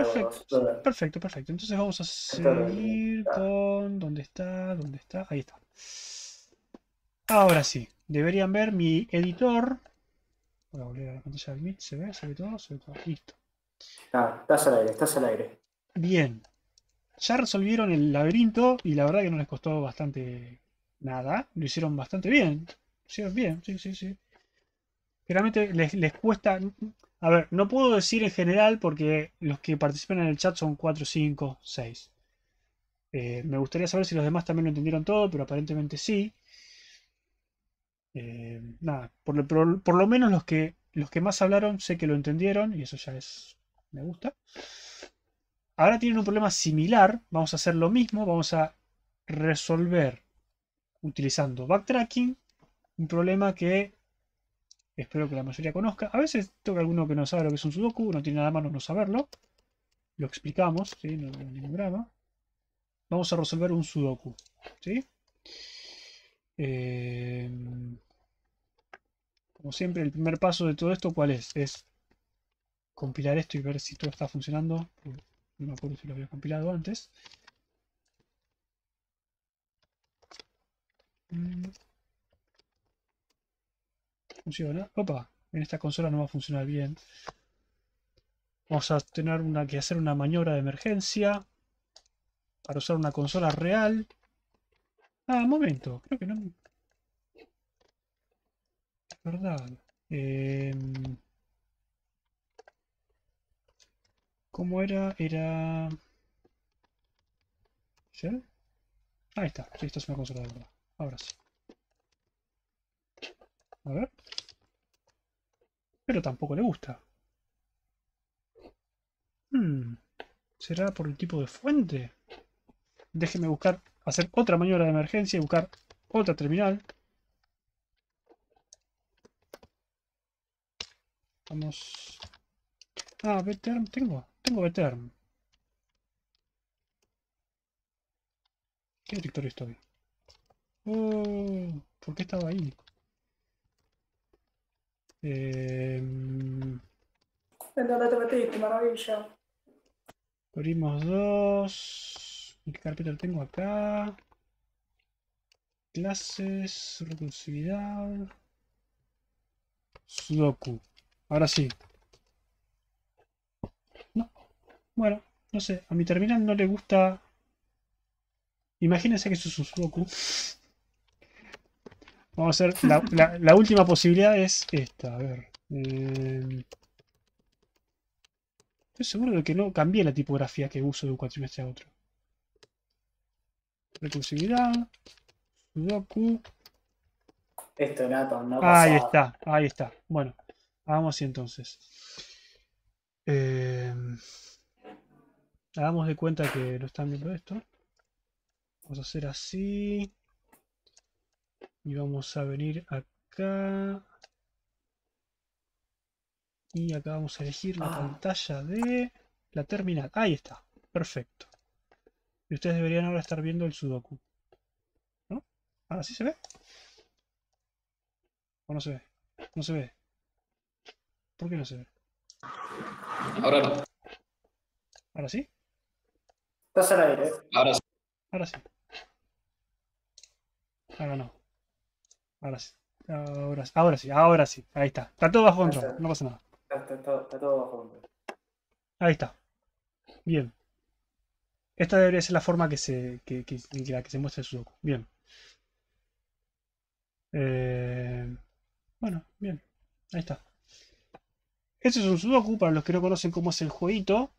Ah, perfecto, perfecto, perfecto. Entonces vamos a seguir con. ¿Dónde está? ¿Dónde está? Ahí está. Ahora sí, deberían ver mi editor. Voy a volver a la pantalla del Meet. ¿Se ve? ¿Se ve todo? Se ve todo. Listo. Ah, estás al aire, estás al aire. Bien. Ya resolvieron el laberinto y la verdad que no les costó bastante nada. Lo hicieron bastante bien. Sí, hicieron bien, sí, sí, sí. Realmente les, les cuesta a ver, no puedo decir en general porque los que participan en el chat son 4, 5, 6. me gustaría saber si los demás también lo entendieron todo, pero aparentemente sí. Eh, nada, por, lo menos los que, los que más hablaron sé que lo entendieron y eso ya es... me gusta. Ahora tienen un problema similar, vamos a hacer lo mismo, vamos a resolver utilizando backtracking un problema que Espero que la mayoría conozca. A veces toca alguno que no sabe lo que es un sudoku, no tiene nada malo no saberlo. Lo explicamos, No Vamos a resolver un sudoku, ¿sí? Eh, como siempre, el primer paso de todo esto, ¿cuál es? Es compilar esto y ver si todo está funcionando. Uh, no me acuerdo si lo había compilado antes. Mm funciona. Opa, en esta consola no va a funcionar bien. Vamos a tener una, que hacer una maniobra de emergencia para usar una consola real. Ah, momento, creo que no... Es verdad. Eh... ¿Cómo era? Era... ¿Sí? Ahí está, esta es una consola de verdad. Ahora sí. A ver. Pero tampoco le gusta. Hmm. ¿Será por el tipo de fuente? Déjeme buscar, hacer otra maniobra de emergencia y buscar otra terminal. Vamos. Ah, BTerm tengo. Tengo B-Term ¿Qué directorio estoy? Oh, ¿Por qué estaba ahí? Eh, em, dónde te metiste, maravilla? Abrimos dos. ¿Y qué carpeta tengo acá? Clases, recursividad. Sudoku. Ahora sí. Bueno, no sé. A mi terminal no le gusta. Imagínense que eso es un Sudoku. Vamos a hacer. La, última posibilidad es esta. A ver. Em, estoy seguro de que no cambié la tipografía que uso de un cuatrimestre a otro. Recursividad. Sudoku. Esto no Ahí está, ahí está. Bueno, vamos así entonces. Eh, hagamos de cuenta que lo están viendo esto. Vamos a hacer así. Y vamos a venir acá. Y acá vamos a elegir la ah. pantalla de la terminal. Ahí está. Perfecto. Y ustedes deberían ahora estar viendo el sudoku. ¿No? ¿Ahora sí se ve? ¿O no se ve? No se ve. ¿Por qué no se ve? Ahora no. ¿Ahora sí? Estás en aire. Ahora sí. Ahora sí. Ahora no. Ahora sí. Ahora, sí, ahora sí. Ahí está. Está todo bajo control. No pasa nada. Está, está todo bajo control. Ahí está. Bien. Esta debería ser la forma que se, que, la que se muestra el Sudoku. Bien. Eh, bueno, bien. Ahí está. Este es un Sudoku, para los que no conocen cómo es el jueguito.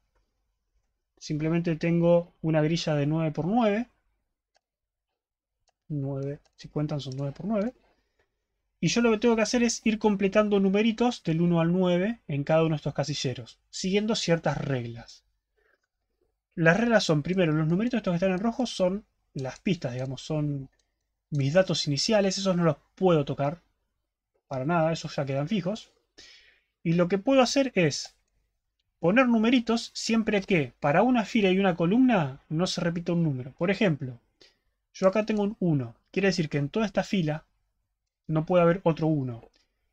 Simplemente tengo una grilla de 9x9. 9, si cuentan son 9x9. Y yo lo que tengo que hacer es ir completando numeritos del 1 al 9 en cada uno de estos casilleros, siguiendo ciertas reglas. Las reglas son, primero, los numeritos estos que están en rojo son las pistas, digamos, son mis datos iniciales, esos no los puedo tocar para nada, esos ya quedan fijos. Y lo que puedo hacer es poner numeritos siempre que para una fila y una columna no se repita un número. Por ejemplo, yo acá tengo un 1, quiere decir que en toda esta fila no puede haber otro 1.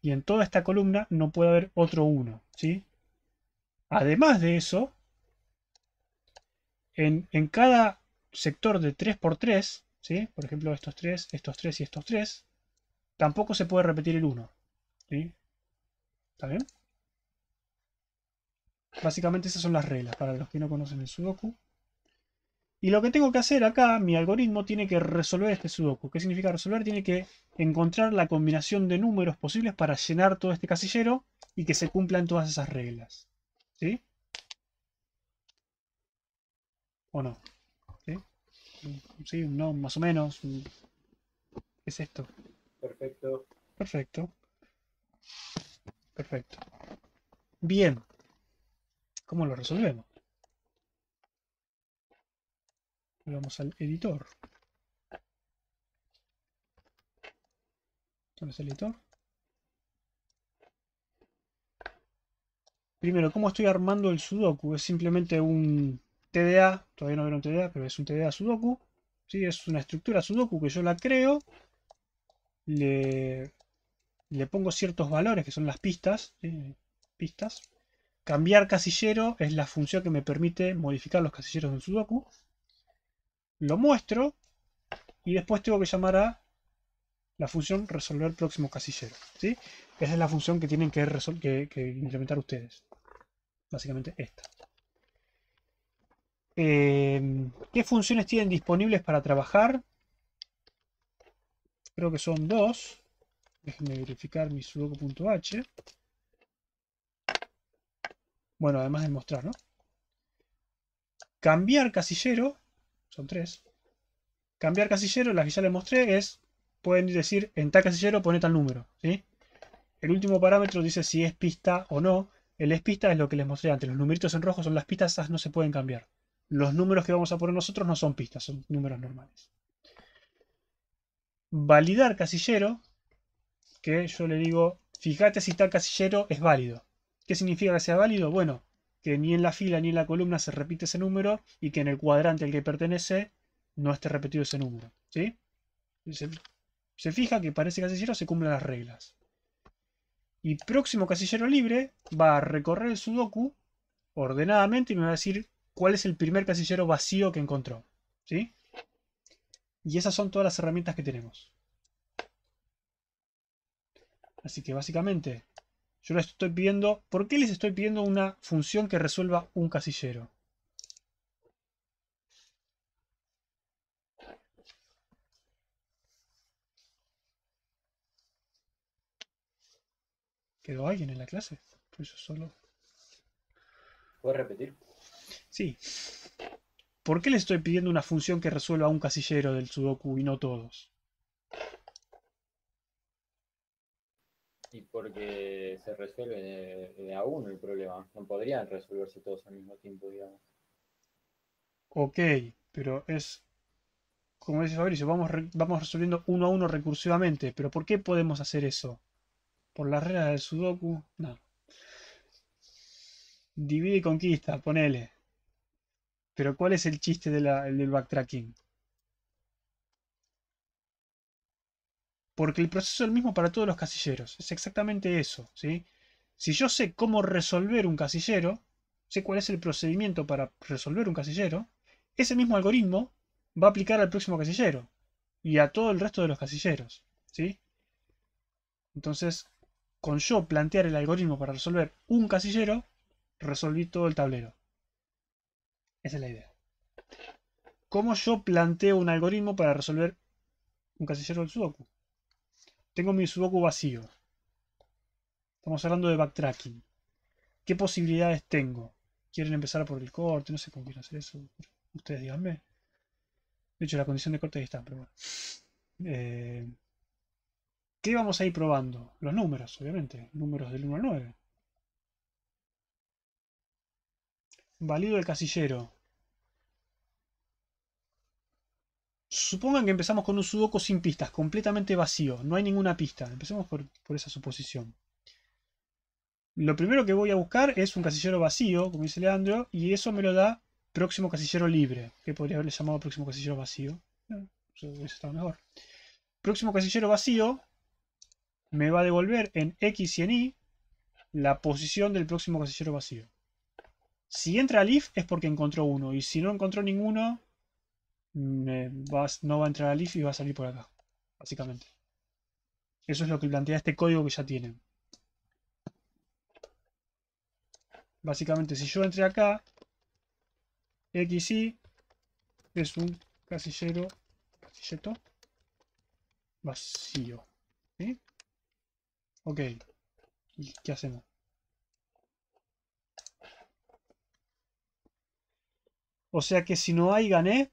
Y en toda esta columna no puede haber otro 1. ¿sí? Además de eso, en, cada sector de 3x3, ¿sí? por ejemplo estos 3, estos 3 y estos 3, tampoco se puede repetir el 1. ¿sí? ¿Está bien? Básicamente esas son las reglas para los que no conocen el Sudoku. Y lo que tengo que hacer acá, mi algoritmo tiene que resolver este sudoku. ¿Qué significa resolver? Tiene que encontrar la combinación de números posibles para llenar todo este casillero y que se cumplan todas esas reglas. ¿Sí? ¿O no? ¿Sí? Sí, no, más o menos. ¿Qué es esto? Perfecto. Perfecto. Perfecto. Bien. ¿Cómo lo resolvemos? vamos al editor. ¿Dónde está el editor? Primero, ¿cómo estoy armando el sudoku? Es simplemente un TDA, todavía no veo un TDA, pero es un TDA sudoku. Es una estructura sudoku que yo la creo. Le, pongo ciertos valores, que son las pistas. pistas. Cambiar casillero es la función que me permite modificar los casilleros de un sudoku lo muestro y después tengo que llamar a la función resolver próximo casillero. ¿sí? Esa es la función que tienen que, implementar ustedes. Básicamente esta. Em, ¿Qué funciones tienen disponibles para trabajar? Creo que son dos. Déjenme verificar mi sudoku.h. Bueno, además de mostrar, Cambiar casillero son tres. Cambiar casillero, las que ya les mostré, es, pueden decir, en tal casillero pone tal número. ¿sí? El último parámetro dice si es pista o no. El es pista es lo que les mostré antes. Los numeritos en rojo son las pistas, esas no se pueden cambiar. Los números que vamos a poner nosotros no son pistas, son números normales. Validar casillero, que yo le digo, fíjate si tal casillero es válido. ¿Qué significa que sea válido? Bueno, que ni en la fila ni en la columna se repite ese número y que en el cuadrante al que pertenece no esté repetido ese número. ¿sí? Se, fija que para ese casillero se cumplen las reglas. Y próximo casillero libre va a recorrer el sudoku ordenadamente y me va a decir cuál es el primer casillero vacío que encontró. ¿sí? Y esas son todas las herramientas que tenemos. Así que básicamente yo les estoy pidiendo, ¿por qué les estoy pidiendo una función que resuelva un casillero? ¿Quedó alguien en la clase? Pues eso solo. ¿Puedo repetir? Sí. ¿Por qué les estoy pidiendo una función que resuelva un casillero del Sudoku y no todos? Y porque se resuelve de, a uno el problema. No podrían resolverse todos al mismo tiempo, digamos. Ok, pero es. Como dice Fabricio, vamos, vamos resolviendo uno a uno recursivamente. ¿Pero por qué podemos hacer eso? ¿Por las reglas del Sudoku? No. Divide y conquista, ponele. Pero ¿cuál es el chiste del backtracking? porque el proceso es el mismo para todos los casilleros. Es exactamente eso. ¿sí? Si yo sé cómo resolver un casillero, sé cuál es el procedimiento para resolver un casillero, ese mismo algoritmo va a aplicar al próximo casillero y a todo el resto de los casilleros. ¿sí? Entonces, con yo plantear el algoritmo para resolver un casillero, resolví todo el tablero. Esa es la idea. ¿Cómo yo planteo un algoritmo para resolver un casillero del sudoku? Tengo mi sudoku vacío. Estamos hablando de backtracking. ¿Qué posibilidades tengo? ¿Quieren empezar por el corte? No sé cómo quieren hacer eso. Ustedes díganme. De hecho, la condición de corte ahí está, pero eh, ¿Qué vamos a ir probando? Los números, obviamente. Números del 1 al 9. Valido el casillero. Supongan que empezamos con un sudoku sin pistas, completamente vacío, no hay ninguna pista. Empecemos por, esa suposición. Lo primero que voy a buscar es un casillero vacío, como dice Leandro, y eso me lo da próximo casillero libre, que podría haberle llamado próximo casillero vacío. mejor. Próximo casillero vacío me va a devolver en X y en Y la posición del próximo casillero vacío. Si entra al if es porque encontró uno, y si no encontró ninguno, Mm, eh, no va a entrar al if y va a salir por acá, básicamente. Eso es lo que plantea este código que ya tienen. Básicamente, si yo entré acá, XY es un casillero, casilleto vacío. Ok. ¿Y qué hacemos? O sea que si no hay gané,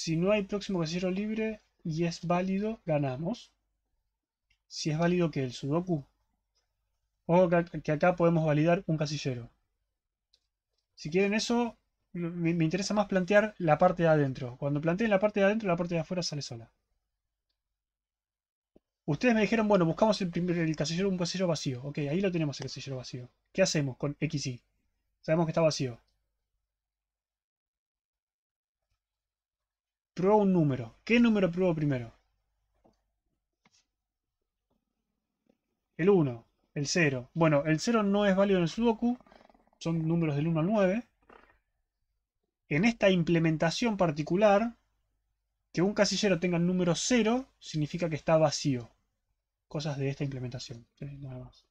Si no hay próximo casillero libre y es válido, ganamos. Si es válido que el sudoku. Ojo que acá podemos validar un casillero. Si quieren eso, me, interesa más plantear la parte de adentro. Cuando planteen la parte de adentro, la parte de afuera sale sola. Ustedes me dijeron, bueno, buscamos el, primer, el casillero, un casillero vacío. Ok, ahí lo tenemos el casillero vacío. ¿Qué hacemos con XY? Sabemos que está vacío. Prueba un número. ¿Qué número pruebo primero? El 1, el 0. Bueno, el 0 no es válido en el Sudoku. Son números del 1 al 9. En esta implementación particular, que un casillero tenga el número 0 significa que está vacío. Cosas de esta implementación, eh, nada más.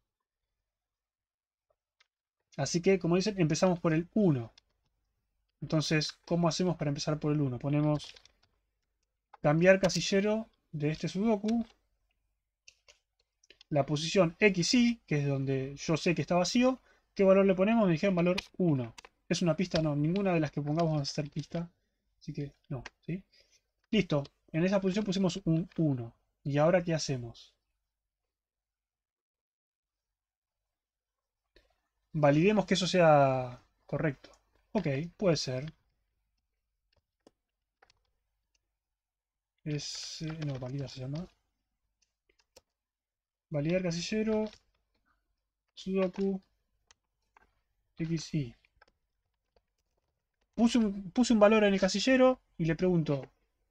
Así que, como dicen, empezamos por el 1. Entonces, ¿cómo hacemos para empezar por el 1? Ponemos cambiar casillero de este sudoku. La posición XY, que es donde yo sé que está vacío. ¿Qué valor le ponemos? Me dijeron valor 1. Es una pista, no, ninguna de las que pongamos va a ser pista. Así que no, Listo, en esa posición pusimos un 1. ¿Y ahora qué hacemos? Validemos que eso sea correcto. Ok, puede ser. es... Eh, no, validar se llama. Validar casillero, sudoku, xi. Puse un, puse un valor en el casillero y le pregunto,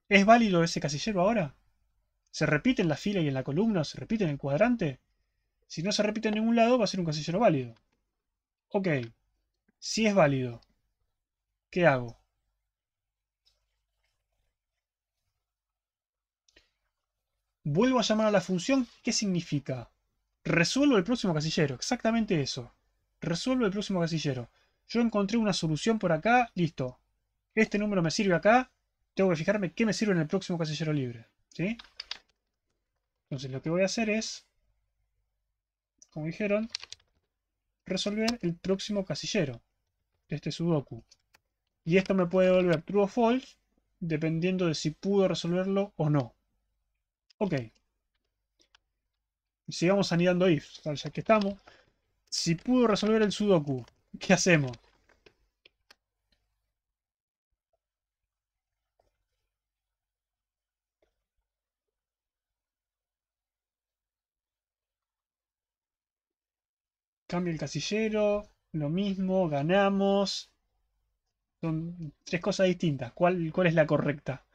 ¿es válido ese casillero ahora? ¿Se repite en la fila y en la columna? ¿Se repite en el cuadrante? Si no se repite en ningún lado, va a ser un casillero válido. Ok, si es válido, ¿qué hago? vuelvo a llamar a la función, ¿qué significa? Resuelvo el próximo casillero, exactamente eso. Resuelvo el próximo casillero. Yo encontré una solución por acá, listo. Este número me sirve acá, tengo que fijarme qué me sirve en el próximo casillero libre. ¿sí? Entonces lo que voy a hacer es, como dijeron, resolver el próximo casillero de este sudoku. Y esto me puede devolver true o false, dependiendo de si pudo resolverlo o no. Ok. Sigamos anidando if, ya que estamos. Si pudo resolver el sudoku, ¿qué hacemos? Cambio el casillero, lo mismo, ganamos. Son tres cosas distintas. ¿Cuál, cuál es la correcta?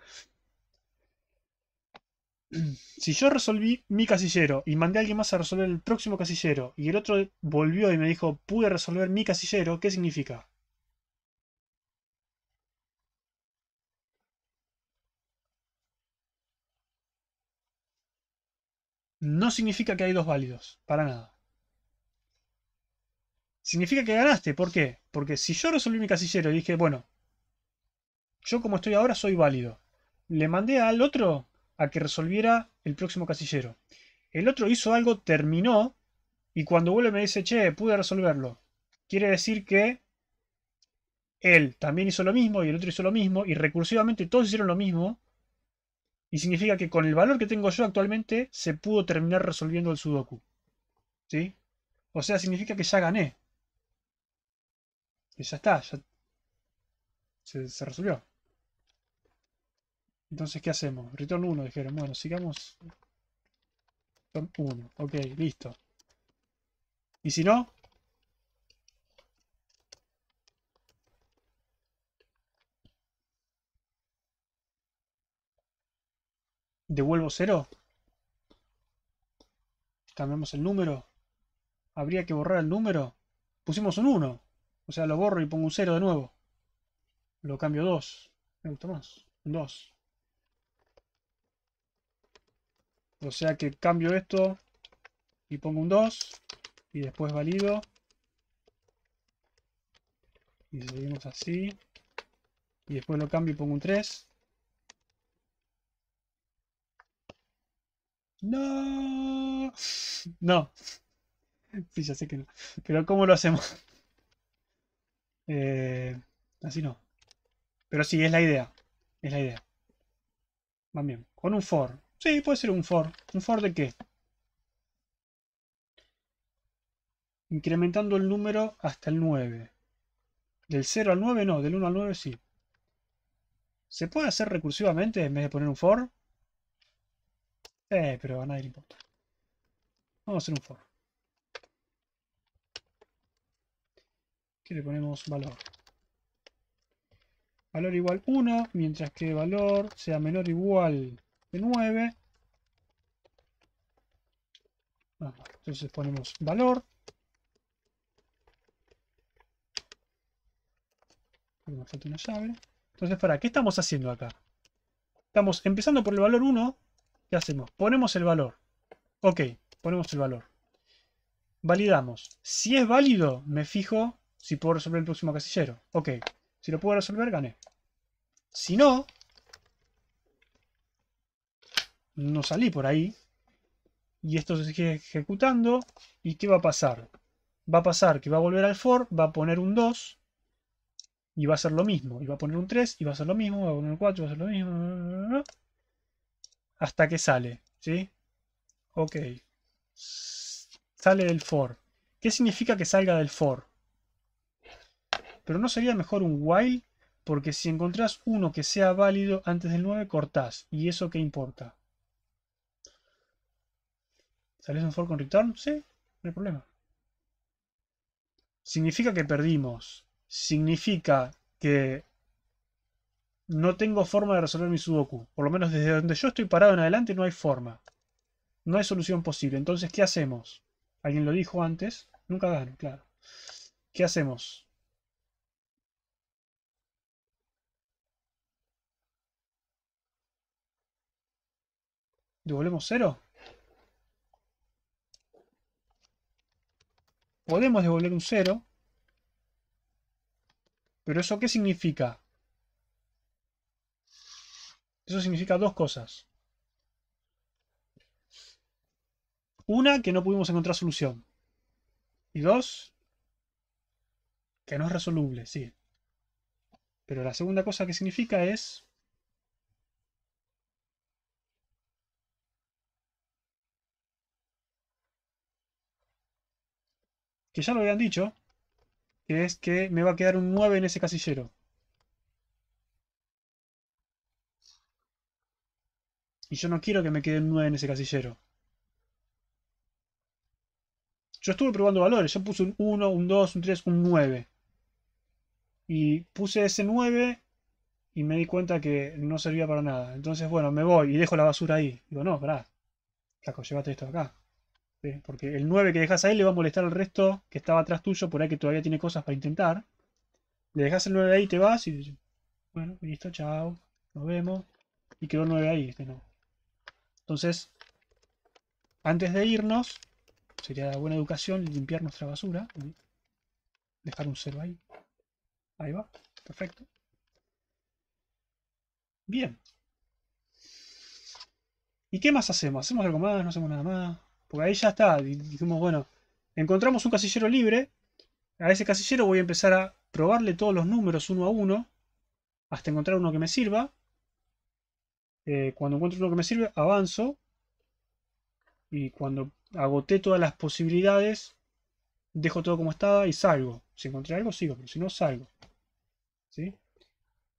si yo resolví mi casillero y mandé a alguien más a resolver el próximo casillero y el otro volvió y me dijo, pude resolver mi casillero, ¿qué significa? No significa que hay dos válidos, para nada. Significa que ganaste, ¿por qué? Porque si yo resolví mi casillero y dije, bueno, yo como estoy ahora soy válido, le mandé al otro a que resolviera el próximo casillero. El otro hizo algo, terminó, y cuando vuelve me dice, che, pude resolverlo. Quiere decir que él también hizo lo mismo y el otro hizo lo mismo, y recursivamente todos hicieron lo mismo, y significa que con el valor que tengo yo actualmente, se pudo terminar resolviendo el sudoku. ¿Sí? O sea, significa que ya gané. Que ya está, ya se resolvió. Entonces, ¿qué hacemos? Return 1, dijeron. Bueno, sigamos. Return 1. Ok, listo. ¿Y si no? ¿Devuelvo 0? Cambiamos el número. ¿Habría que borrar el número? Pusimos un 1. O sea, lo borro y pongo un 0 de nuevo. Lo cambio 2. Me gusta más. Un 2. O sea que cambio esto y pongo un 2 y después valido. Y seguimos así. Y después lo cambio y pongo un 3. No. No. Sí, ya sé que no. Pero ¿cómo lo hacemos? Eh, así no. Pero sí, es la idea. Es la idea. Más bien. Con un for. Sí, puede ser un for. ¿Un for de qué? Incrementando el número hasta el 9. Del 0 al 9 no, del 1 al 9 sí. ¿Se puede hacer recursivamente en vez de poner un for? Eh, pero a nadie le importa. Vamos a hacer un for. ¿Qué le ponemos valor. Valor igual 1, mientras que valor sea menor o igual 9. Ah, entonces ponemos valor. Entonces, ¿para qué estamos haciendo acá? Estamos empezando por el valor 1. ¿Qué hacemos? Ponemos el valor. Ok, ponemos el valor. Validamos. Si es válido, me fijo si puedo resolver el próximo casillero. Ok, si lo puedo resolver, gané. Si no, no salí por ahí. Y esto se sigue ejecutando. ¿Y qué va a pasar? Va a pasar que va a volver al for, va a poner un 2 y va a ser lo mismo. Y va a poner un 3 y va a ser lo mismo, va a poner un 4 y va a ser lo mismo. Hasta que sale, ¿sí? Ok. Sale del for. ¿Qué significa que salga del for? Pero no sería mejor un while, porque si encontrás uno que sea válido antes del 9, cortás. ¿Y eso qué importa? ¿Sales un fork con return? Sí, no hay problema. Significa que perdimos. Significa que no tengo forma de resolver mi sudoku. Por lo menos desde donde yo estoy parado en adelante no hay forma. No hay solución posible. Entonces, ¿qué hacemos? Alguien lo dijo antes. Nunca gano, claro. ¿Qué hacemos? ¿Devolvemos cero? Podemos devolver un cero, Pero ¿eso qué significa? Eso significa dos cosas. Una, que no pudimos encontrar solución. Y dos, que no es resoluble, sí. Pero la segunda cosa que significa es que ya lo habían dicho, que es que me va a quedar un 9 en ese casillero. Y yo no quiero que me quede un 9 en ese casillero. Yo estuve probando valores, yo puse un 1, un 2, un 3, un 9. Y puse ese 9 y me di cuenta que no servía para nada. Entonces, bueno, me voy y dejo la basura ahí. Digo, no, pará, flaco, llévate esto acá. Porque el 9 que dejas ahí le va a molestar al resto que estaba atrás tuyo, por ahí que todavía tiene cosas para intentar. Le dejas el 9 ahí, te vas y. Bueno, listo, chao. Nos vemos. Y quedó el 9 ahí, este no. Entonces, antes de irnos, sería la buena educación limpiar nuestra basura. Dejar un 0 ahí. Ahí va, perfecto. Bien. ¿Y qué más hacemos? ¿Hacemos algo más? ¿No hacemos nada más? Porque ahí ya está. Dijimos, bueno, encontramos un casillero libre. A ese casillero voy a empezar a probarle todos los números uno a uno. Hasta encontrar uno que me sirva. Eh, cuando encuentro uno que me sirve, avanzo. Y cuando agoté todas las posibilidades, dejo todo como estaba y salgo. Si encontré algo, sigo, pero si no, salgo. ¿Sí?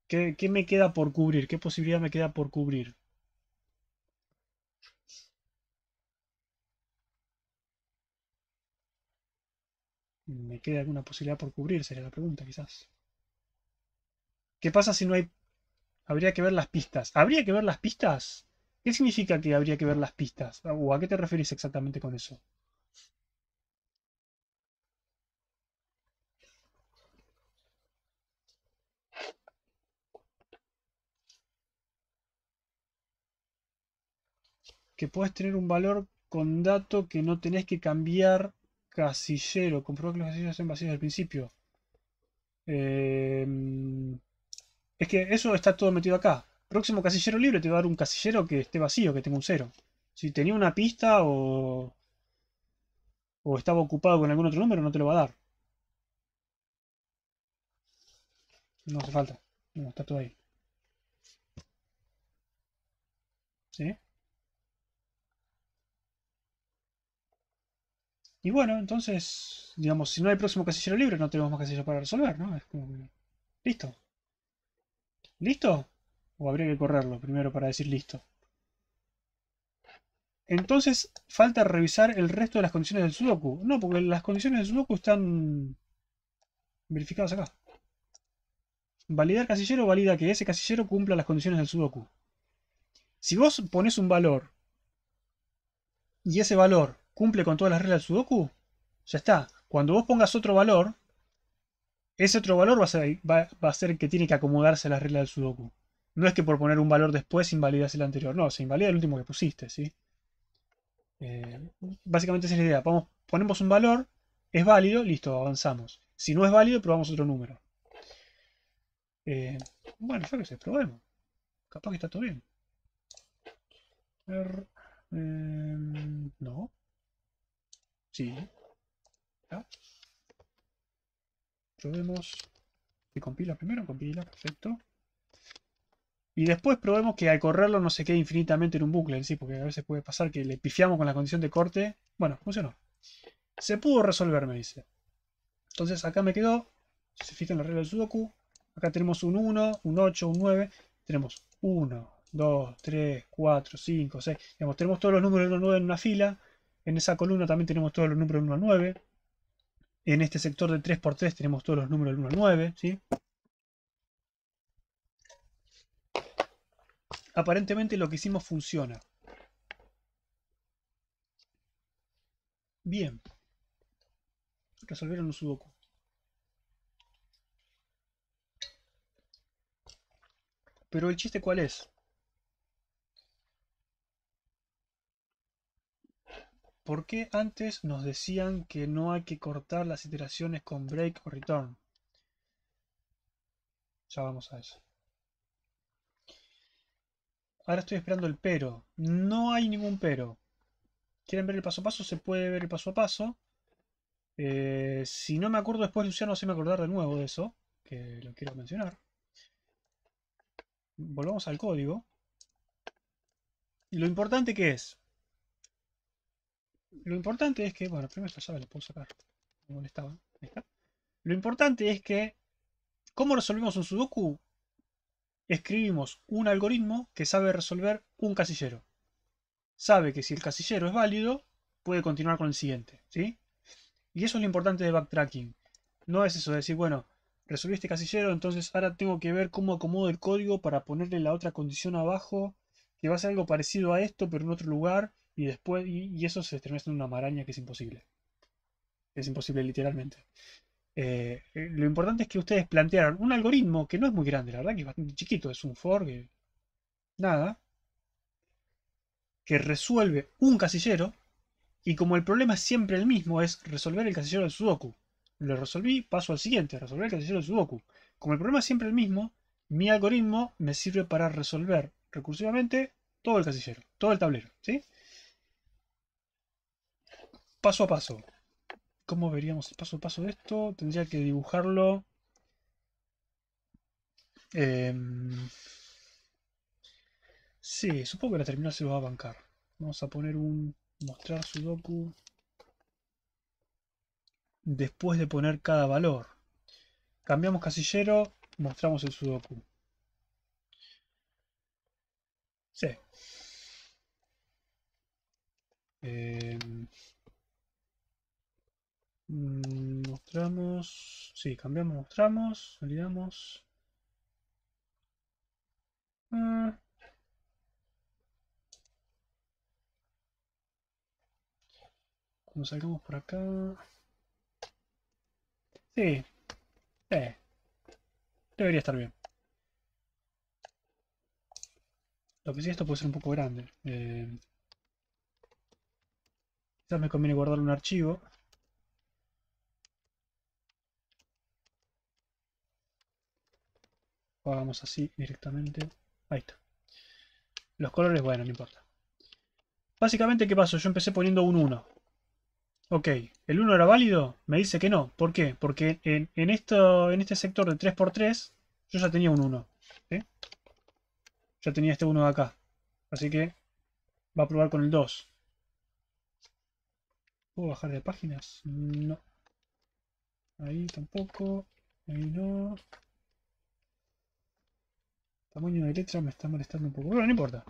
¿Qué, me queda por cubrir? ¿Qué posibilidad me queda por cubrir? ¿Me queda alguna posibilidad por cubrir? Sería la pregunta, quizás. ¿Qué pasa si no hay... Habría que ver las pistas. ¿Habría que ver las pistas? ¿Qué significa que habría que ver las pistas? ¿O a qué te referís exactamente con eso? Que puedes tener un valor con dato que no tenés que cambiar Casillero. Comprobó que los casilleros estén vacíos al principio. Em, es que eso está todo metido acá. Próximo casillero libre te va a dar un casillero que esté vacío, que tenga un cero. Si tenía una pista o, o estaba ocupado con algún otro número, no te lo va a dar. No hace falta. está todo ahí. ¿Sí? Y bueno, entonces, digamos, si no hay próximo casillero libre, no tenemos más casillero para resolver, ¿no? Es como que... Listo. ¿Listo? O habría que correrlo primero para decir listo. Entonces, falta revisar el resto de las condiciones del sudoku. No, porque las condiciones del sudoku están verificadas acá. Validar casillero valida que ese casillero cumpla las condiciones del sudoku. Si vos pones un valor y ese valor cumple con todas las reglas del sudoku, ya está. Cuando vos pongas otro valor, ese otro valor va a ser, el que tiene que acomodarse a las reglas del sudoku. No es que por poner un valor después invalidas el anterior, no, se invalida el último que pusiste, ¿sí? Eh, básicamente esa es la idea. ponemos un valor, es válido, listo, avanzamos. Si no es válido, probamos otro número. Eh, bueno, ya que se, probemos. Capaz que está todo bien. Eh, no. Sí. Probemos. ¿Se compila primero? Compila, perfecto. Y después probemos que al correrlo no se quede infinitamente en un bucle, sí, porque a veces puede pasar que le pifiamos con la condición de corte. Bueno, funcionó. Se pudo resolver, me dice. Entonces acá me quedó, si se fijan la regla del sudoku, acá tenemos un 1, un 8, un 9, tenemos 1, 2, 3, 4, 5, 6, digamos, tenemos todos los números de 9 en una fila, en esa columna también tenemos todos los números del 1 al 9. En este sector de 3x3 tenemos todos los números del 1 al 9. ¿sí? Aparentemente lo que hicimos funciona. Bien. Resolvieron un sudoku. Pero el chiste cuál es? ¿Por qué antes nos decían que no hay que cortar las iteraciones con break o return? Ya vamos a eso. Ahora estoy esperando el pero. No hay ningún pero. ¿Quieren ver el paso a paso? Se puede ver el paso a paso. Eh, si no me acuerdo después, Luciano, se me acordar de nuevo de eso, que lo quiero mencionar. Volvamos al código. Y lo importante que es, lo importante es que, bueno, primero esta llave la puedo sacar, me molestaba, ahí está. Lo importante es que, ¿cómo resolvimos un sudoku? Escribimos un algoritmo que sabe resolver un casillero. Sabe que si el casillero es válido, puede continuar con el siguiente, ¿sí? Y eso es lo importante de backtracking. No es eso de decir, bueno, resolví este casillero, entonces ahora tengo que ver cómo acomodo el código para ponerle la otra condición abajo, que va a ser algo parecido a esto, pero en otro lugar, y después, y, eso se termina en una maraña que es imposible. Es imposible literalmente. Eh, eh, lo importante es que ustedes plantearon un algoritmo que no es muy grande, la verdad que es bastante chiquito, es un for Nada. Que resuelve un casillero. Y como el problema es siempre el mismo, es resolver el casillero del Sudoku. Lo resolví, paso al siguiente, resolver el casillero del Sudoku. Como el problema es siempre el mismo, mi algoritmo me sirve para resolver recursivamente todo el casillero, todo el tablero, ¿sí? paso a paso. ¿Cómo veríamos el paso a paso de esto? Tendría que dibujarlo. Em, sí, supongo que la terminal se lo va a bancar. Vamos a poner un mostrar sudoku después de poner cada valor. Cambiamos casillero, mostramos el sudoku. Sí. Em, Mm, mostramos. Si, cambiamos, mostramos, salidamos ah. Cuando salgamos por acá. Sí. Debería estar bien. Lo que sí, esto puede ser un poco grande. Eh, quizás me conviene guardar un archivo. hagamos así directamente. Ahí está. Los colores, bueno, no importa. Básicamente, ¿qué pasó? Yo empecé poniendo un 1. Ok, ¿el 1 era válido? Me dice que no. ¿Por qué? Porque en, esto, en este sector de 3x3 yo ya tenía un 1. ¿eh? Ya tenía este 1 de acá. Así que va a probar con el 2. ¿Puedo bajar de páginas? No. Ahí tampoco. Ahí no. Tamaño de letra me está molestando un poco. Bueno, no importa.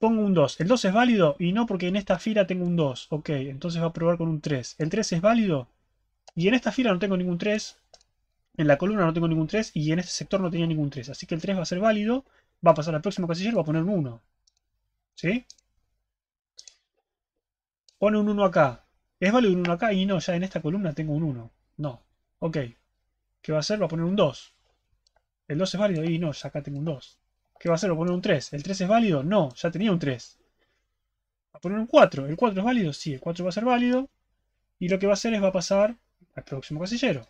Pongo un 2. El 2 es válido y no porque en esta fila tengo un 2. Ok, entonces va a probar con un 3. El 3 es válido y en esta fila no tengo ningún 3. En la columna no tengo ningún 3 y en este sector no tenía ningún 3. Así que el 3 va a ser válido. Va a pasar al próximo casillero, va a poner un 1. ¿Sí? Pone un 1 acá. ¿Es válido un 1 acá? Y no, ya en esta columna tengo un 1. No. Ok. ¿Qué va a hacer? Va a poner un 2. ¿El 2 es válido? Y no, ya acá tengo un 2. ¿Qué va a hacer? ¿Va a poner un 3? ¿El 3 es válido? No, ya tenía un 3. Va a poner un 4. ¿El 4 es válido? Sí, el 4 va a ser válido. Y lo que va a hacer es va a pasar al próximo casillero.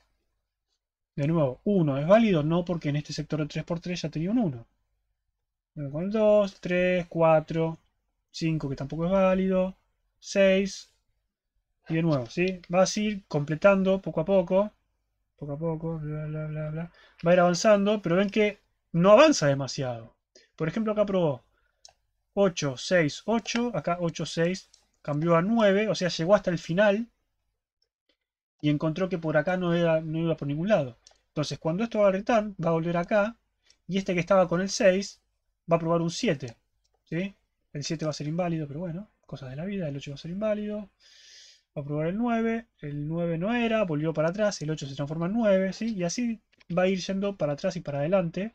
De nuevo, 1 es válido, no, porque en este sector de 3x3 ya tenía un 1. con el 2, 3, 4, 5 que tampoco es válido, 6. Y de nuevo, ¿sí? Vas a ir completando poco a poco poco a poco, bla, bla, bla, Va a ir avanzando, pero ven que no avanza demasiado. Por ejemplo, acá probó 8, 6, 8, acá 8, 6, cambió a 9, o sea, llegó hasta el final y encontró que por acá no, era, no iba por ningún lado. Entonces, cuando esto va a return, va a volver acá y este que estaba con el 6 va a probar un 7. El 7 va a ser inválido, pero bueno, cosas de la vida, el 8 va a ser inválido va a probar el 9, el 9 no era, volvió para atrás, el 8 se transforma en 9, ¿sí? Y así va a ir yendo para atrás y para adelante.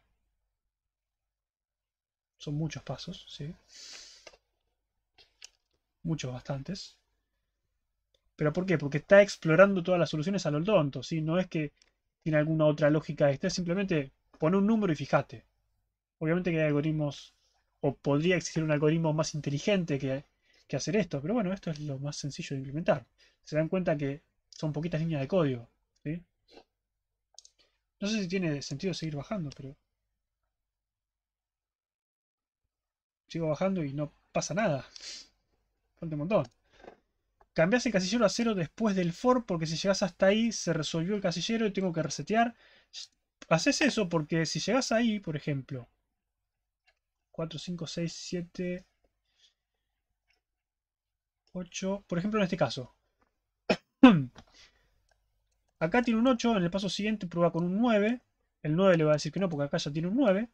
Son muchos pasos, ¿sí? Muchos, bastantes. ¿Pero por qué? Porque está explorando todas las soluciones a tonto ¿sí? No es que tiene alguna otra lógica esta, simplemente pone un número y fíjate. Obviamente que hay algoritmos, o podría existir un algoritmo más inteligente que que hacer esto. Pero bueno, esto es lo más sencillo de implementar. Se dan cuenta que son poquitas líneas de código. No sé si tiene sentido seguir bajando, pero... Sigo bajando y no pasa nada. Ponte un montón. Cambias el casillero a cero después del for porque si llegas hasta ahí se resolvió el casillero y tengo que resetear. Haces eso porque si llegas ahí, por ejemplo, 4, 5, 6, 7, 8. Por ejemplo, en este caso. acá tiene un 8, en el paso siguiente prueba con un 9. El 9 le va a decir que no, porque acá ya tiene un 9.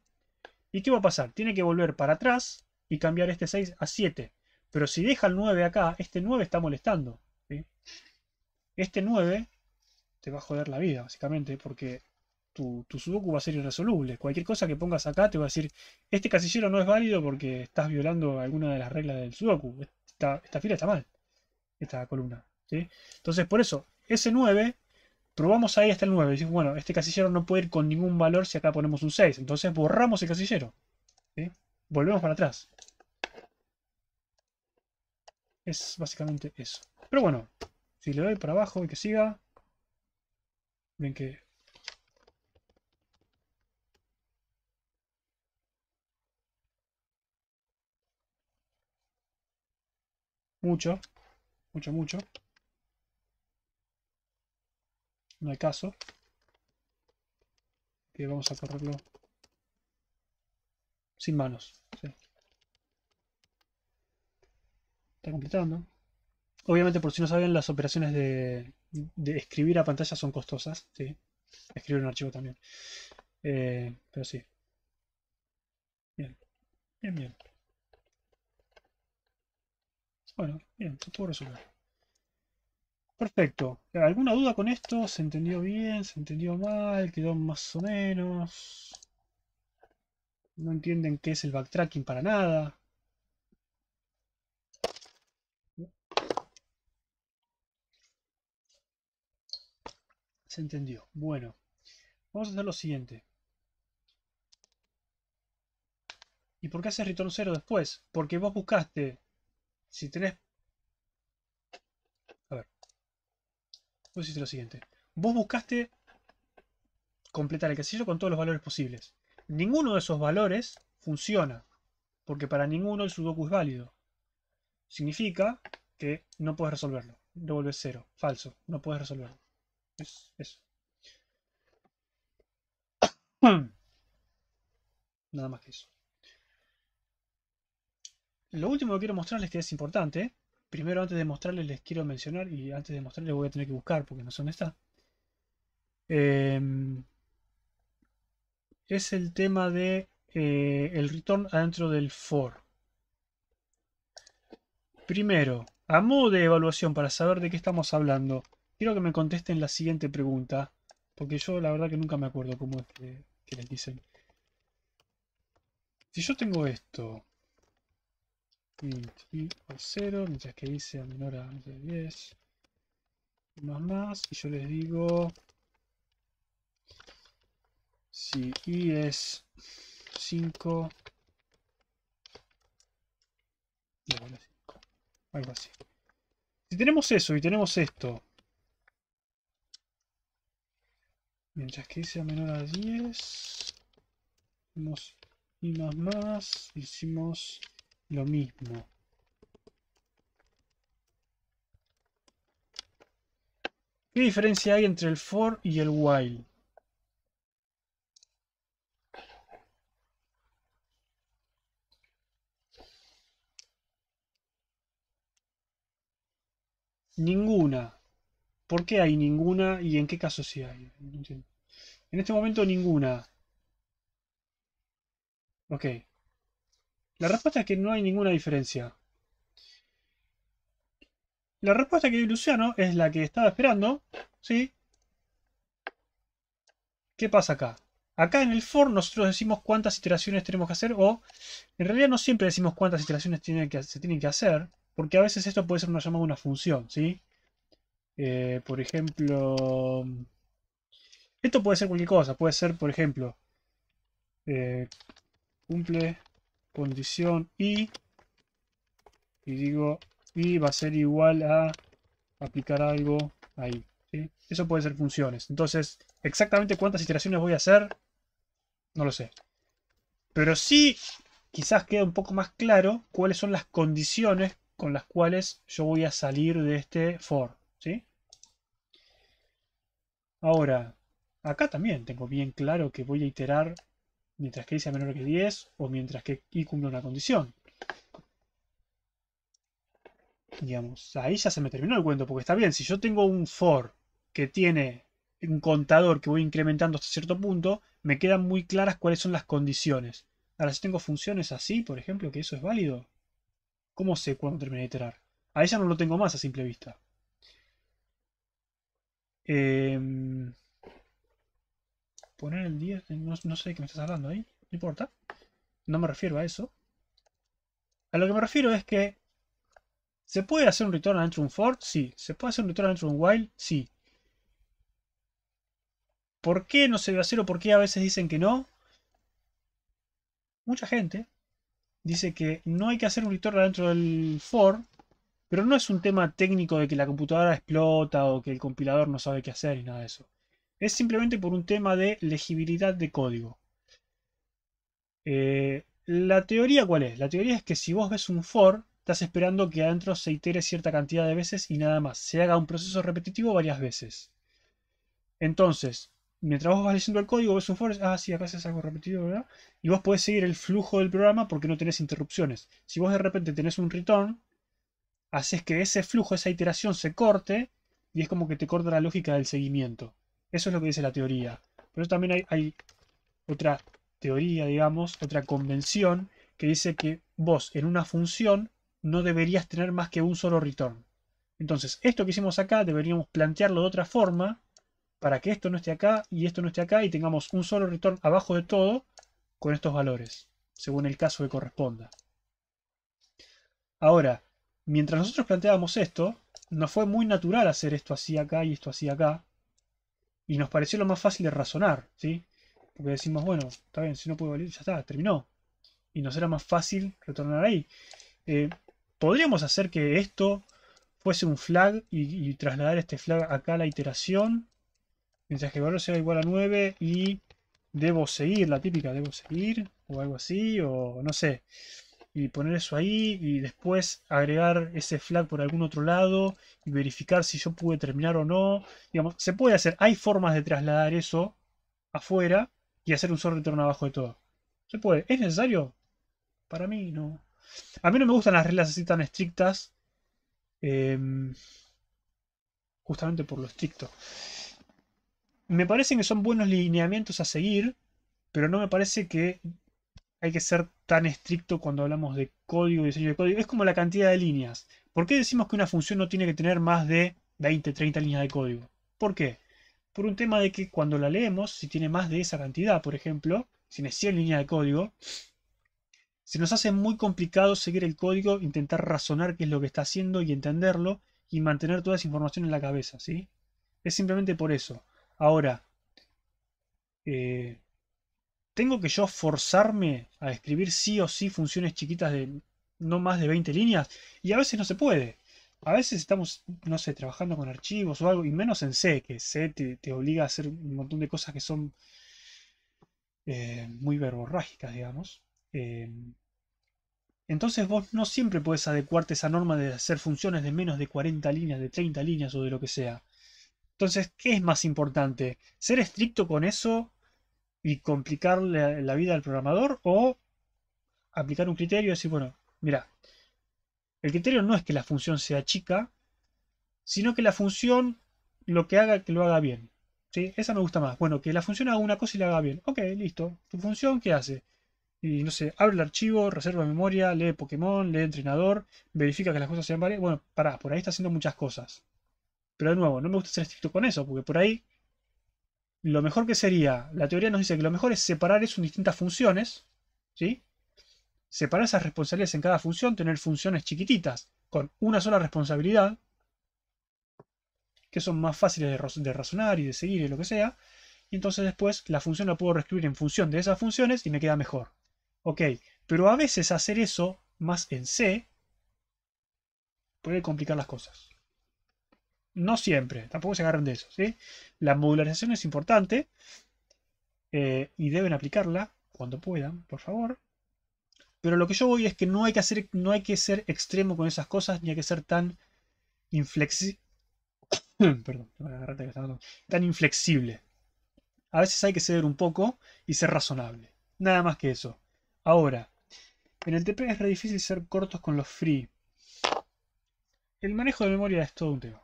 ¿Y qué va a pasar? Tiene que volver para atrás y cambiar este 6 a 7. Pero si deja el 9 acá, este 9 está molestando. Este 9 te va a joder la vida, básicamente, porque tu, tu, sudoku va a ser irresoluble. Cualquier cosa que pongas acá te va a decir, este casillero no es válido porque estás violando alguna de las reglas del sudoku esta, fila está mal, esta columna. ¿sí? Entonces, por eso, ese 9, probamos ahí hasta el 9. bueno, este casillero no puede ir con ningún valor si acá ponemos un 6. Entonces borramos el casillero. ¿sí? Volvemos para atrás. Es básicamente eso. Pero bueno, si le doy para abajo y que siga, ven que Mucho. Mucho, mucho. No hay caso. Que vamos a correrlo sin manos. Está completando. Obviamente, por si no saben las operaciones de, de escribir a pantalla son costosas. Sí. Escribir un archivo también. Eh, pero sí. Bien. Bien, bien. Bueno, bien, se pudo resolver. Perfecto. ¿Alguna duda con esto? ¿Se entendió bien? ¿Se entendió mal? ¿Quedó más o menos? ¿No entienden qué es el backtracking para nada? Se entendió. Bueno, vamos a hacer lo siguiente. ¿Y por qué haces return 0 después? Porque vos buscaste si tenés... A ver. Vos hiciste lo siguiente. Vos buscaste completar el casillo con todos los valores posibles. Ninguno de esos valores funciona, porque para ninguno el sudoku es válido. Significa que no puedes resolverlo. Devuelves cero. Falso. No puedes resolverlo. Es eso. Nada más que eso. Lo último que quiero mostrarles que es importante, primero antes de mostrarles les quiero mencionar y antes de mostrarles voy a tener que buscar porque no son dónde eh, es el tema de eh, el return adentro del for. Primero, a modo de evaluación para saber de qué estamos hablando, quiero que me contesten la siguiente pregunta, porque yo la verdad que nunca me acuerdo cómo es que les dicen. Si yo tengo esto, y a 0, mientras que dice a menor a 10, más más, y yo les digo si i es 5, igual a algo así. Si tenemos eso y tenemos esto, mientras que sea menor a 10, hicimos más más, hicimos lo mismo. ¿Qué diferencia hay entre el for y el while? Ninguna. ¿Por qué hay ninguna y en qué caso sí hay? en este momento ninguna. Ok. La respuesta es que no hay ninguna diferencia. La respuesta que dio Luciano es la que estaba esperando, ¿sí? ¿Qué pasa acá? Acá en el for nosotros decimos cuántas iteraciones tenemos que hacer o en realidad no siempre decimos cuántas iteraciones que, se tienen que hacer porque a veces esto puede ser una llamada a una función, ¿sí? Eh, por ejemplo, esto puede ser cualquier cosa, puede ser, por ejemplo, eh, cumple condición y y digo y va a ser igual a aplicar algo ahí eso puede ser funciones entonces exactamente cuántas iteraciones voy a hacer no lo sé pero sí quizás queda un poco más claro cuáles son las condiciones con las cuales yo voy a salir de este for ¿sí? ahora acá también tengo bien claro que voy a iterar mientras que i sea menor que 10 o mientras que i cumpla una condición. Digamos, ahí ya se me terminó el cuento, porque está bien, si yo tengo un for que tiene un contador que voy incrementando hasta cierto punto, me quedan muy claras cuáles son las condiciones. Ahora, si tengo funciones así, por ejemplo, que eso es válido, ¿cómo sé cuándo termina de iterar? Ahí ya no lo tengo más a simple vista. Eh, poner el 10, eh, no, sé de qué me estás hablando ahí, ¿eh? no importa. No me refiero a eso. A lo que me refiero es que ¿Se puede hacer un return de un for? Sí. ¿Se puede hacer un return de un while? Sí. ¿Por qué no se debe hacer o por qué a veces dicen que no? Mucha gente dice que no hay que hacer un return dentro del for, pero no es un tema técnico de que la computadora explota o que el compilador no sabe qué hacer y nada de eso. Es simplemente por un tema de legibilidad de código. Eh, ¿La teoría cuál es? La teoría es que si vos ves un for, estás esperando que adentro se itere cierta cantidad de veces y nada más. Se haga un proceso repetitivo varias veces. Entonces, mientras vos vas leyendo el código, ves un for, ah, sí, acá se hace algo repetido, ¿verdad? Y vos podés seguir el flujo del programa porque no tenés interrupciones. Si vos de repente tenés un return, haces que ese flujo, esa iteración se corte y es como que te corta la lógica del seguimiento. Eso es lo que dice la teoría. Pero también hay, otra teoría, digamos, otra convención que dice que vos en una función no deberías tener más que un solo return. Entonces, esto que hicimos acá deberíamos plantearlo de otra forma para que esto no esté acá y esto no esté acá y tengamos un solo return abajo de todo con estos valores, según el caso que corresponda. Ahora, mientras nosotros planteábamos esto, nos fue muy natural hacer esto así acá y esto así acá, y nos pareció lo más fácil de razonar, ¿sí? Porque decimos, bueno, está bien, si no puedo valer, ya está, terminó. Y nos era más fácil retornar ahí. Eh, podríamos hacer que esto fuese un flag y, trasladar este flag acá a la iteración. Mientras que el valor sea igual a 9 y debo seguir, la típica, debo seguir, o algo así, o no sé y poner eso ahí y después agregar ese flag por algún otro lado y verificar si yo pude terminar o no. Digamos, se puede hacer, hay formas de trasladar eso afuera y hacer un solo retorno abajo de todo. Se puede, ¿es necesario? Para mí no. A mí no me gustan las reglas así tan estrictas. Em, justamente por lo estricto. Me parecen que son buenos lineamientos a seguir, pero no me parece que hay que ser tan estricto cuando hablamos de código y diseño de código. Es como la cantidad de líneas. ¿Por qué decimos que una función no tiene que tener más de 20, 30 líneas de código? ¿Por qué? Por un tema de que cuando la leemos, si tiene más de esa cantidad, por ejemplo, si tiene 100 líneas de código, se nos hace muy complicado seguir el código, intentar razonar qué es lo que está haciendo y entenderlo y mantener toda esa información en la cabeza, ¿sí? Es simplemente por eso. Ahora, eh, ¿Tengo que yo forzarme a escribir sí o sí funciones chiquitas de no más de 20 líneas? Y a veces no se puede. A veces estamos, no sé, trabajando con archivos o algo, y menos en C, que C te, obliga a hacer un montón de cosas que son eh, muy verborrágicas, digamos. Eh, entonces vos no siempre puedes adecuarte a esa norma de hacer funciones de menos de 40 líneas, de 30 líneas o de lo que sea. Entonces, ¿qué es más importante? ¿Ser estricto con eso y complicarle la, vida al programador o aplicar un criterio y decir, bueno, mira, el criterio no es que la función sea chica, sino que la función lo que haga, que lo haga bien. ¿Sí? Esa me gusta más. Bueno, que la función haga una cosa y la haga bien. Ok, listo. ¿Tu función qué hace? Y no sé, abre el archivo, reserva memoria, lee Pokémon, lee entrenador, verifica que las cosas sean varias. Bueno, pará, por ahí está haciendo muchas cosas. Pero de nuevo, no me gusta ser estricto con eso, porque por ahí lo mejor que sería, la teoría nos dice que lo mejor es separar eso en distintas funciones, ¿sí? Separar esas responsabilidades en cada función, tener funciones chiquititas con una sola responsabilidad, que son más fáciles de, de razonar y de seguir y lo que sea, y entonces después la función la puedo reescribir en función de esas funciones y me queda mejor. Ok, pero a veces hacer eso más en C puede complicar las cosas no siempre, tampoco se agarren de eso. La modularización es importante eh, y deben aplicarla cuando puedan, por favor. Pero lo que yo voy es que no hay que, hacer, no hay que ser extremo con esas cosas, ni hay que ser tan inflexible. tan inflexible. A veces hay que ceder un poco y ser razonable. Nada más que eso. Ahora, en el TP es difícil ser cortos con los free. El manejo de memoria es todo un tema.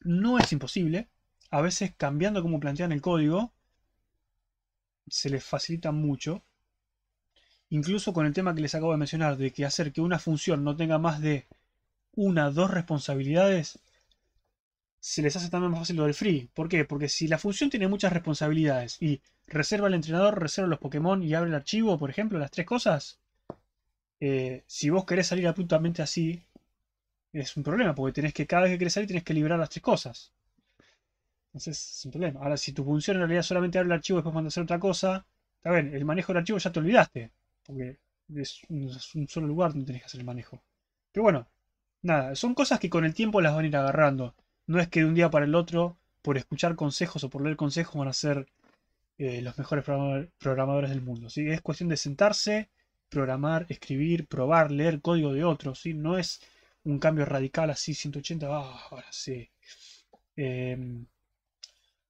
no es imposible. A veces cambiando cómo plantean el código, se les facilita mucho. Incluso con el tema que les acabo de mencionar, de que hacer que una función no tenga más de una, dos responsabilidades, se les hace también más fácil lo del free. ¿Por qué? Porque si la función tiene muchas responsabilidades y reserva el entrenador, reserva los Pokémon y abre el archivo, por ejemplo, las tres cosas, eh, si vos querés salir absolutamente así, es un problema, porque tenés que cada vez que salir tienes que liberar las tres cosas. Entonces es un problema. Ahora, si tu función en realidad solamente abre el archivo y después mandar a hacer otra cosa, está bien, el manejo del archivo ya te olvidaste, porque es un, solo lugar donde tenés que hacer el manejo. Pero bueno, nada, son cosas que con el tiempo las van a ir agarrando. No es que de un día para el otro, por escuchar consejos o por leer consejos, van a ser eh, los mejores programadores del mundo. ¿sí? Es cuestión de sentarse, programar, escribir, probar, leer código de otros. ¿sí? No es un cambio radical así, 180, ahora sí. Em,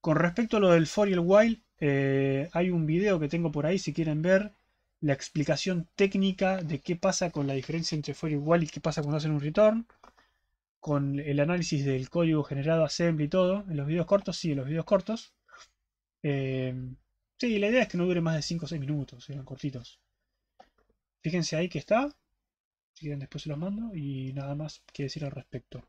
con respecto a lo del for y el while, eh, hay un video que tengo por ahí si quieren ver la explicación técnica de qué pasa con la diferencia entre for y while y qué pasa cuando hacen un return. Con el análisis del código generado assembly y todo. En los videos cortos, sí, en los videos cortos. Em, sí, la idea es que no dure más de 5 o 6 minutos, eran cortitos. Fíjense ahí que está. Si quieren después se los mando y nada más que decir al respecto.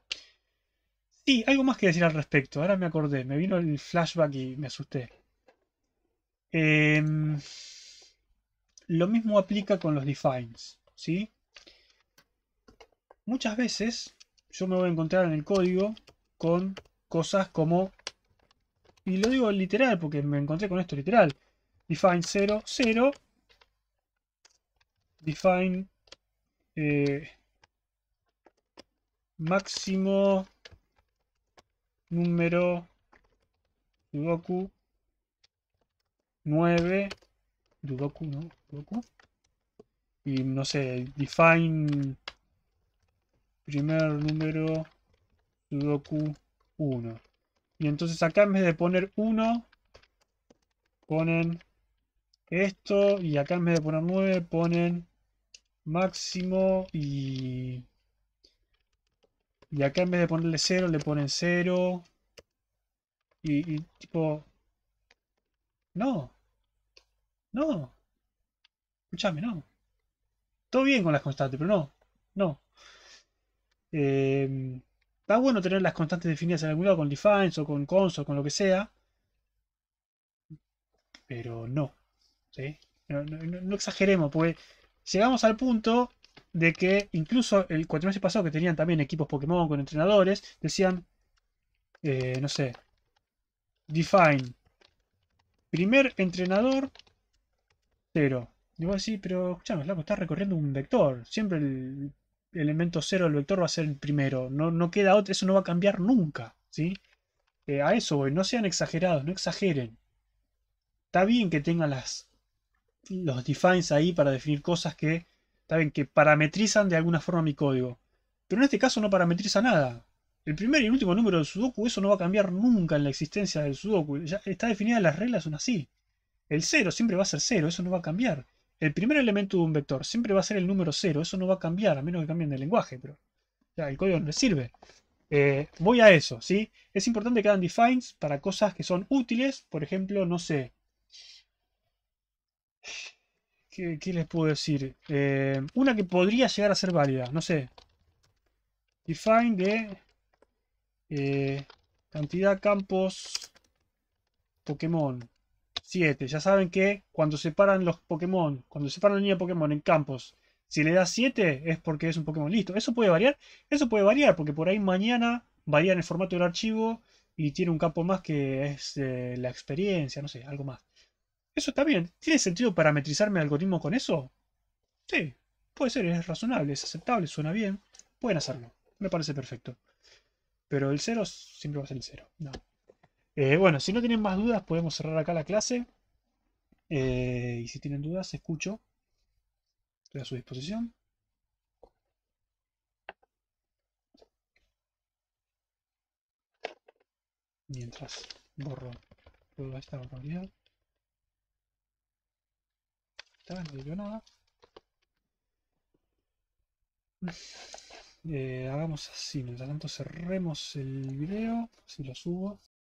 Sí, algo más que decir al respecto. Ahora me acordé, me vino el flashback y me asusté. Em, lo mismo aplica con los defines, ¿sí? Muchas veces yo me voy a encontrar en el código con cosas como, y lo digo literal porque me encontré con esto literal, define 0, 0, define eh, máximo número Sudoku 9 Y no sé, define primer número Sudoku 1. Y entonces acá en vez de poner 1, ponen esto. Y acá en vez de poner 9, ponen máximo y... Y acá en vez de ponerle 0 le ponen 0. Y, tipo... No. No. Escúchame, no. Todo bien con las constantes, pero no. No. Em, está bueno tener las constantes definidas en algún lado con defines o con cons o con lo que sea. Pero no. No, no, no, exageremos, pues llegamos al punto de que incluso el cuatrimestre pasado que tenían también equipos Pokémon con entrenadores, decían, eh, no sé, define, primer entrenador, cero. Y vos decís, pero la me estás recorriendo un vector. Siempre el elemento cero del vector va a ser el primero. No, no queda otro, eso no va a cambiar nunca, ¿sí? Eh, a eso voy, no sean exagerados, no exageren. Está bien que tengan las los defines ahí para definir cosas que, ¿saben? que parametrizan de alguna forma mi código. Pero en este caso no parametriza nada. El primer y último número del sudoku, eso no va a cambiar nunca en la existencia del sudoku. Ya está definida, las reglas son así. El cero siempre va a ser cero, eso no va a cambiar. El primer elemento de un vector siempre va a ser el número cero, eso no va a cambiar, a menos que cambien de lenguaje, pero ya, el código no le sirve. Eh, voy a eso, ¿sí? Es importante que hagan defines para cosas que son útiles, por ejemplo, no sé, ¿Qué, les puedo decir? Eh, una que podría llegar a ser válida, no sé. Define de eh, cantidad campos Pokémon. 7. Ya saben que cuando separan los Pokémon, cuando separan la línea de Pokémon en campos, si le da 7 es porque es un Pokémon listo. Eso puede variar. Eso puede variar porque por ahí mañana varía en el formato del archivo y tiene un campo más que es eh, la experiencia, no sé, algo más. Eso está bien. ¿Tiene sentido parametrizar mi algoritmo con eso? Sí, puede ser, es razonable, es aceptable, suena bien. Pueden hacerlo, me parece perfecto. Pero el cero siempre va a ser el cero. Eh, bueno, si no tienen más dudas, podemos cerrar acá la clase. Eh, y si tienen dudas, escucho. Estoy a su disposición. Mientras borro toda esta barbaridad. Eh, hagamos así, mientras tanto cerremos el video, si lo subo.